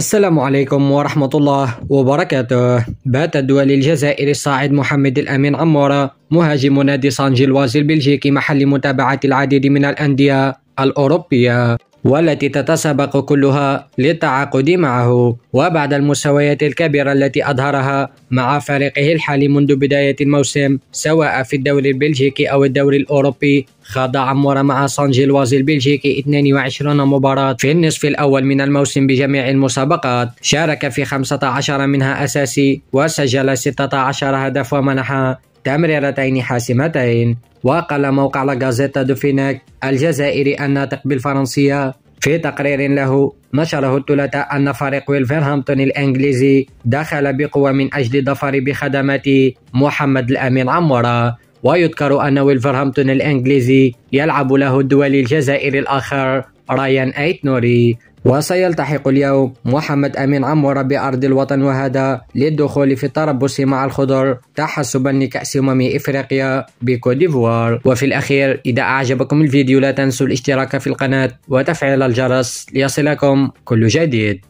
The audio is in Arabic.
السلام عليكم ورحمة الله وبركاته بات الدولي الجزائر الصاعد محمد الأمين عمورة مهاجم نادي سان البلجيكي محل متابعة العديد من الأندية الأوروبية والتي تتسابق كلها للتعاقد معه وبعد المساويات الكبيرة التي أظهرها مع فريقه الحالي منذ بداية الموسم سواء في الدوري البلجيكي أو الدوري الأوروبي خاض عمورة مع سان جيلواز البلجيكي 22 مباراة في النصف الأول من الموسم بجميع المسابقات شارك في 15 منها أساسي وسجل 16 هدف ومنح تمريرتين حاسمتين وقال موقع لاغازيتا دو فيناك الجزائري الناطق بالفرنسية في تقرير له نشره الثلاثاء أن فريق ويلفرهامبتون الإنجليزي دخل بقوة من أجل الظفر بخدمات محمد الأمين عمورة ويذكر أن ويلفرهامبتون الإنجليزي يلعب له الدولي الجزائري الآخر رايان أيت نوري وسيلتحق اليوم محمد أمين عمورة بأرض الوطن وهذا للدخول في التربص مع الخضر تحسبا لكأس أمم إفريقيا بكوت ديفوار وفي الأخير إذا أعجبكم الفيديو لا تنسوا الاشتراك في القناة وتفعيل الجرس ليصلكم كل جديد